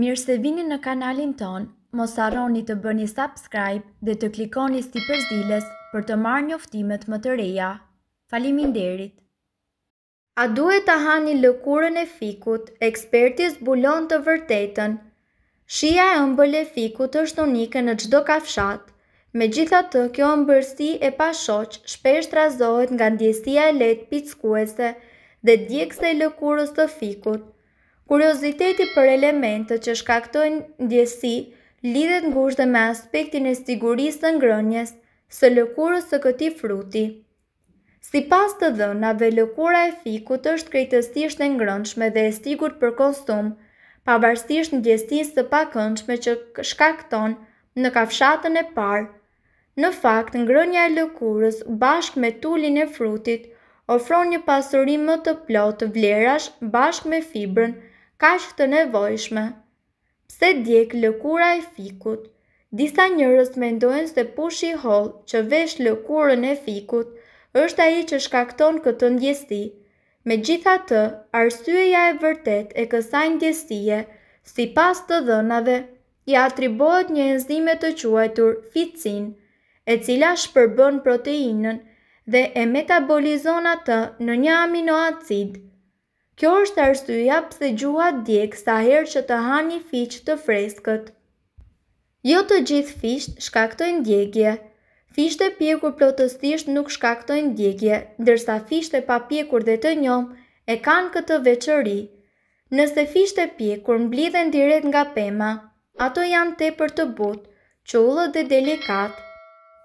Mirë se vini në kanalin ton, mos arroni të bëni subscribe dhe të klikoni sti përzdiles për të marrë një më të reja. Falimin derit! A duhet të hani lëkurën e fikut, ekspertis bulon të vërtetën. Shia e mbële fikut është unike në gjdo kafshat. Me gjitha të kjo mbërsi e pashoq shpesh të razohet nga ndjesia e letë pizkuese dhe djekse i lëkurës të fikut. Kurioziteti për elementët që shkaktojnë ndjesi lidhet ngushtë me aspektin e sigurisë të ngrënjes së lëkurës së këtij fruti. Si pas të dhënave, lëkura e fikut është krejtësisht e ngrënçme dhe e stigur për konsum, pavarësisht në gjestis të pakëndshme që shkakton në kafshatën e parë. Në fakt, ngrënja e lëkurës bashkë me tullin e frutit ofron një pasurim më të plotë vlerash bashkë me fibrën, kash të nevojshme. Pse djek lëkura e fikut? Disa njërës mendojnë se pushi hol që vesh lëkurën e fikut është aji që shkakton këtë ndjesi. Me gjitha të, arsyeja e vërtet e kësaj ndjesie, si pas të dhënave, i atribohet një enzime të quajtur ficin, e cila shpërbën proteinën dhe e metabolizon atë në një aminoacid. Kjo është arsyeja pse gjuha djekë sa herë që të hani fiq të freskët. Jo të gjithë fisht shkaktojnë djegje. Fisht e pjekur plotësisht nuk shkaktojnë djegje, ndërsa fisht e pa pjekur dhe të njom e kanë këtë veçëri. Nëse fisht e pjekur mblidhen direkt nga pema, ato janë te për të butë, qullët dhe delikat.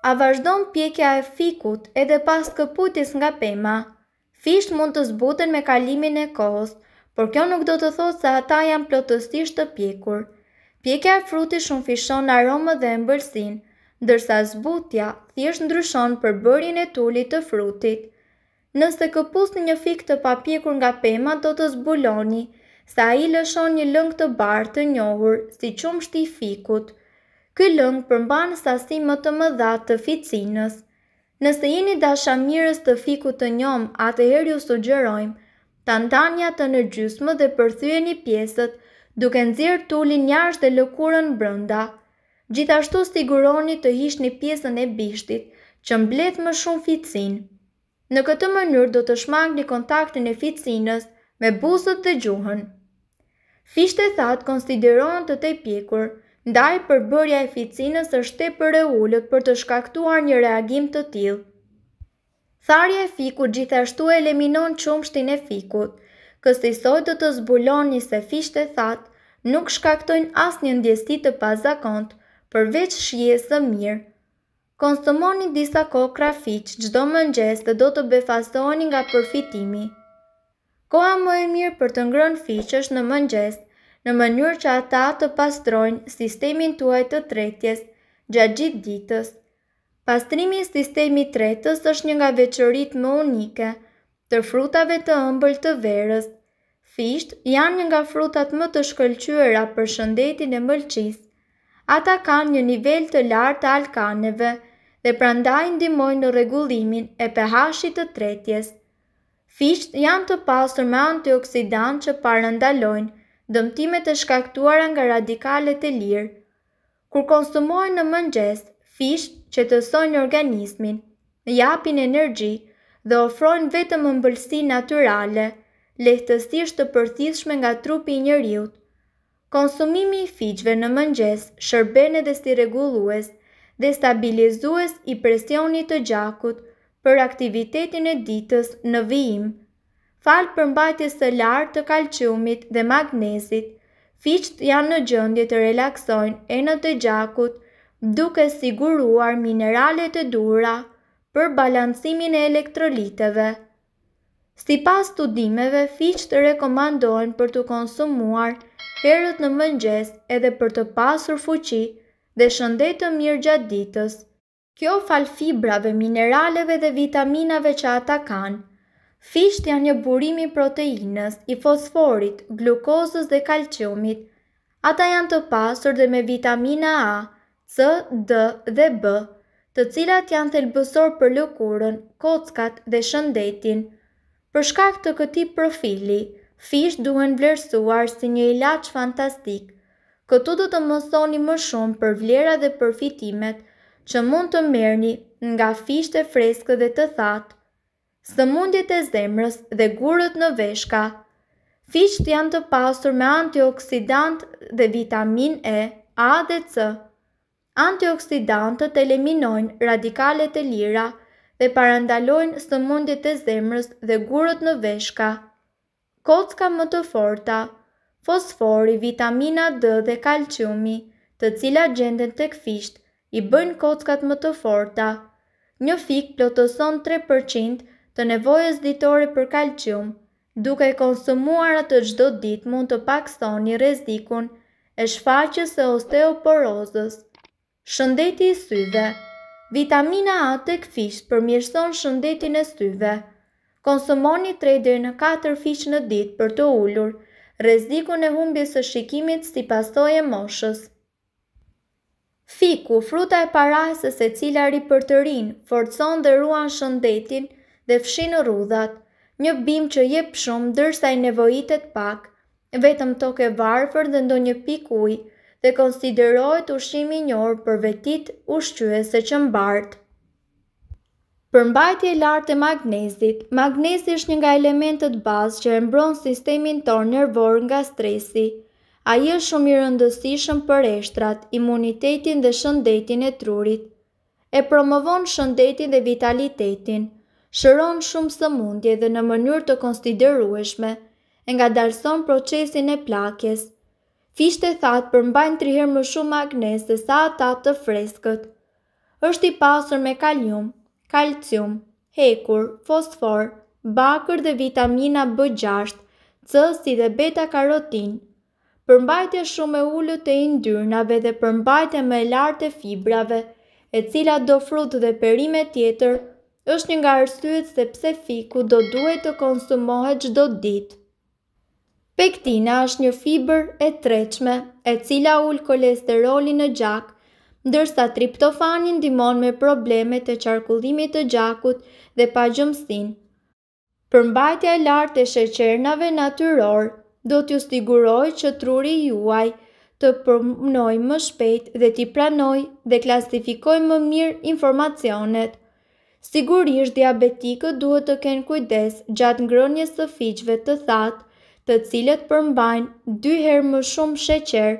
A vazhdon pjekja e fikut edhe pas këputis nga pema, fisht mund të zbuten me kalimin e kohës, por kjo nuk do të thotë se ata janë plotësisht të pjekur. Pjekja e frutit shumë fishon aromë dhe mbërsin, ndërsa zbutja thjesht ndryshon për bërin e tullit të frutit. Nëse këpus një fik të papjekur nga pema do të zbuloni, sa i lëshon një lëng të barë të njohur si qumë shti fikut. Ky lëng përmban sasi më të mëdha të ficinës. Nëse jeni dashamirës dasha të fiku të njom, atëherë ju sugjerojmë të antanjat të në gjysmë dhe përthyeni i pjesët duke nëzirë tullin njash dhe lëkurën brënda. Gjithashtu stiguroni të hish një pjesën e bishtit që mblet më shumë fitësin. Në këtë mënyrë do të shmangni kontaktin e fitësinës me busët dhe gjuhën. Fishtet e thatë konsideron të të i pjekurë. Ndaj përbërja e ficinës është te për e ullët për të shkaktuar një reagim të tilë. Tharja e fiku gjithashtu eliminon qumshtin e fikut. Kësisoj të të zbulon një se fisht e thatë, nuk shkaktojnë as një ndjesti të pazakont, përveç shje së mirë. Konsumoni disa ko fiqë gjdo mëngjes dhe do të befasoni nga përfitimi. Koa më e mirë për të ngrën fiqës në mëngjes në mënyrë që ata të pastrojnë sistemin tuaj të tretjes gjatë gjithë ditës. Pastrimi i sistemit tretës është një nga veqërit më unike të frutave të ëmbël të verës. Fisht janë një nga frutat më të shkëlqyera për shëndetin e mëlqis. Ata kanë një nivel të lartë të alkaneve dhe prandaj ndimojnë në rregullimin e ph të tretjes. Fisht janë të pasur me antioksidantë që parandalojnë dëmtimet e shkaktuara nga radikalet e lirë. Kur konsumohen në mëngjes, fish që të sojnë organismin, japin energji dhe ofrojnë vetëm mëmbëllësi naturale, lehtësisht të përthishme nga trupi i njeriut. Konsumimi i fiqve në mëngjes shërben edhe si regullues dhe stabilizues i presionit të gjakut për aktivitetin e ditës në vijim falë për mbajtjes së lartë të kalqiumit dhe magnezit. Fiqët janë në gjëndje të relaksojnë e në të gjakut, duke siguruar mineralet e dura për balancimin e elektroliteve. Si pas studimeve, fiqët rekomandojnë për të konsumuar herët në mëngjes edhe për të pasur fuqi dhe shëndetë mirë gjatë ditës. Kjo fal fibrave, mineraleve dhe vitaminave që ata kanë, Fisht janë një burimi proteinës, i fosforit, glukozës dhe kalciumit. Ata janë të pasur dhe me vitamina A, C, D dhe B, të cilat janë thelbësor për lëkurën, kockat dhe shëndetin. Për shkak të këti profili, fisht duhen vlerësuar si një ilaq fantastik. Këtu du të mësoni më shumë për vlera dhe përfitimet që mund të merni nga fisht e freskë dhe të thatë së mundit e zemrës dhe gurët në veshka. Fisht janë të pasur me antioksidant dhe vitamin E, A dhe C. Antioksidantët eliminojnë radikalet e lira dhe parandalojnë së mundit e zemrës dhe gurët në veshka. Kocka më të forta, fosfori, vitamina D dhe kalciumi, të cila gjenden të këfishtë, i bëjnë kockat më të forta. Një fik plotoson 3% të nevojës ditore për kalqium, duke konsumuar atë gjdo dit mund të pak thonë rezikun e shfaqës e osteoporozës. Shëndeti i syve Vitamina A të për përmjërson shëndetin e syve. Konsumoni 3 në 4 fish në dit për të ullur, rezikun e humbjes së shikimit si e moshës. Fiku, fruta e parajse se cila ri për të rinë, forcon dhe ruan shëndetin – dhe fshin rrudhat, një bim që jep shumë dërsa i nevojitet pak, vetëm tokë e varfër dhe ndonjë pik ujë dhe konsiderohet ushqimi i për vetit ushqyese që mbartë. Për e lartë e magnezit. Magnezi është një nga elementët bazë që e mbron sistemin tor nervor nga stresi. Ai është shumë i rëndësishëm për eshtrat, imunitetin dhe shëndetin e trurit. E promovon shëndetin dhe vitalitetin shëron shumë së mundje dhe në mënyrë të konsiderueshme, e nga dalson procesin e plakjes. Fisht e thatë përmbajnë triherë më shumë magnes dhe sa ata të freskët. Êshtë i pasur me kalium, kalcium, hekur, fosfor, bakër dhe vitamina B6, C si dhe beta karotin. Përmbajt e shumë e ullët e indyrnave dhe përmbajt e me lartë e fibrave, e cila do frutë dhe perime tjetër, është një nga arsyet se pse fiku do duhet të konsumohet çdo ditë. Pektina është një fibër e tretshme, e cila ul kolesterolin në gjak, ndërsa triptofani ndihmon me problemet e qarkullimit të gjakut dhe pagjumësinë. Përmbajtja e lartë e sheqernave natyror do t'ju sigurojë që truri juaj të përmnoj më shpejt dhe t'i pranoj dhe klasifikoj më mirë informacionet. Sigurisht diabetikët duhet të kenë kujdes gjatë ngrënjes të fiqve të thatë, të cilët përmbajnë dy herë më shumë sheqer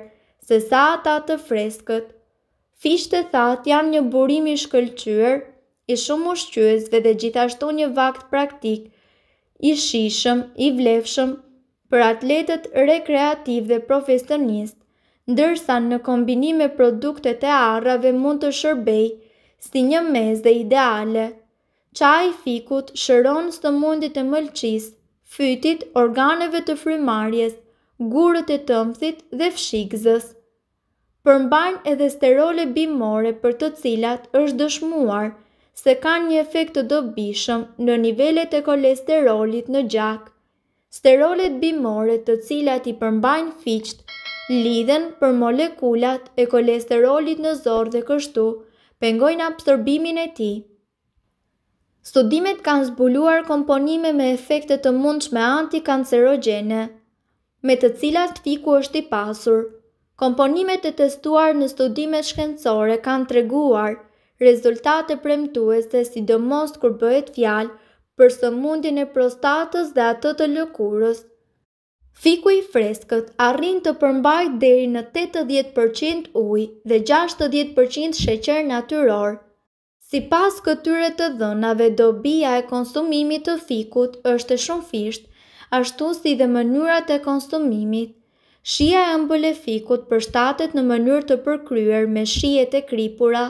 se sa ata të freskët. Fiqët e thatë janë një burim i shkëlqyer i shumë ushqyesve dhe gjithashtu një vakt praktik i shishëm, i vlefshëm për atletët rekreativ dhe profesionistë, ndërsa në kombinim me produktet e arrave mund të shërbejë si një mes dhe ideale. Qaj fikut shëron së të mundit e mëlqis, fytit, organeve të frimarjes, gurët e tëmthit dhe fshikzës. Përmban edhe sterole bimore për të cilat është dëshmuar, se kanë një efekt të dobishëm në nivellet e kolesterolit në gjak. Sterolet bimore të cilat i përmbajnë fiqt, lidhen për molekulat e kolesterolit në zorë dhe kështu, pengojnë absorbimin e tij. Studimet kanë zbuluar komponime me efekte të mundshme antikancerogjene, me të cilat fiku është i pasur. Komponimet e testuar në studimet shkencore kanë treguar rezultate premtuese, sidomos kur bëhet fjalë për sëmundjen e prostatës dhe atë të lëkurës. Fiku i freskët arrin të përmbaj deri në 80% uj dhe 60% sheqer natyror. Si pas këtyre të dhënave do bia e konsumimit të fikut është shumë fisht, ashtu si dhe mënyrat e konsumimit. Shia e mbële e fikut përshtatet në mënyrë të përkryer me shijet e kripura,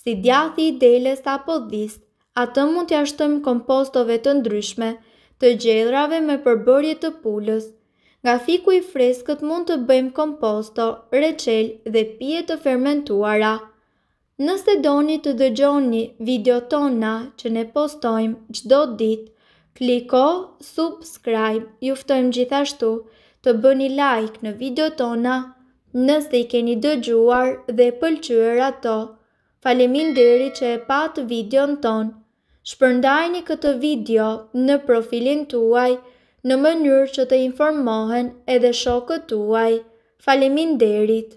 si djathi i deles apo dhist, atë mund të shtëm kompostove të ndryshme, të gjedrave me përbërje të pulës, Nga fiku i freskët mund të bëjmë komposto, reqel dhe pje të fermentuara. Nëse doni të dëgjoni video tona që ne postojmë gjdo dit, kliko subscribe, juftojmë gjithashtu të bëni like në video tona nëse i keni dëgjuar dhe pëlqyër ato. Falemin dheri që e patë video në tonë, shpërndajni këtë video në profilin tuaj, në mënyrë që të informohen edhe shokët tuaj. Falemin derit!